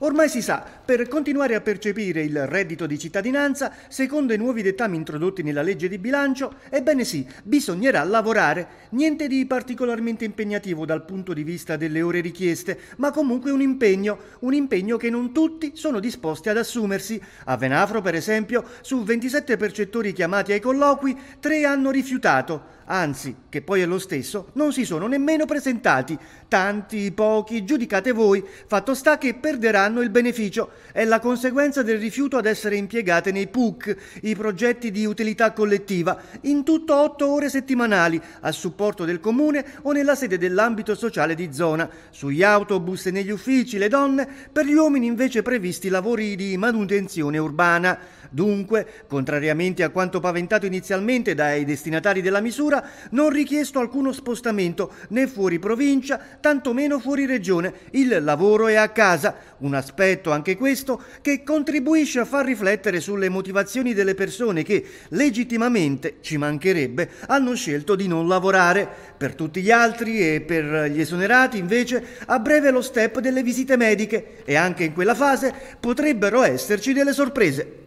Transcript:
Ormai si sa, per continuare a percepire il reddito di cittadinanza, secondo i nuovi dettami introdotti nella legge di bilancio, ebbene sì, bisognerà lavorare. Niente di particolarmente impegnativo dal punto di vista delle ore richieste, ma comunque un impegno, un impegno che non tutti sono disposti ad assumersi. A Venafro, per esempio, su 27 percettori chiamati ai colloqui, 3 hanno rifiutato. Anzi, che poi è lo stesso, non si sono nemmeno presentati. Tanti, pochi, giudicate voi. Fatto sta che perderanno anno il beneficio è la conseguenza del rifiuto ad essere impiegate nei PUC, i progetti di utilità collettiva, in tutto otto ore settimanali a supporto del comune o nella sede dell'ambito sociale di zona, sugli autobus e negli uffici, le donne, per gli uomini invece previsti lavori di manutenzione urbana. Dunque, contrariamente a quanto paventato inizialmente dai destinatari della misura, non richiesto alcuno spostamento né fuori provincia, tantomeno fuori regione. Il lavoro è a casa un aspetto anche questo che contribuisce a far riflettere sulle motivazioni delle persone che legittimamente, ci mancherebbe, hanno scelto di non lavorare. Per tutti gli altri e per gli esonerati invece a breve lo step delle visite mediche e anche in quella fase potrebbero esserci delle sorprese.